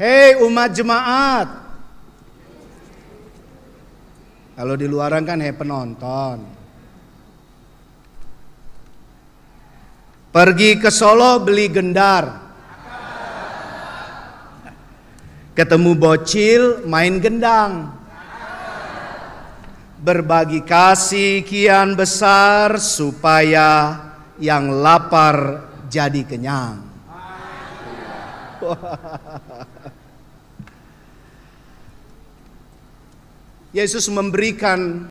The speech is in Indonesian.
Hei umat jemaat. Kalau di luaran kan hei penonton. Pergi ke Solo beli gendar. Ketemu bocil main gendang. Berbagi kasih kian besar supaya yang lapar jadi kenyang. Yesus memberikan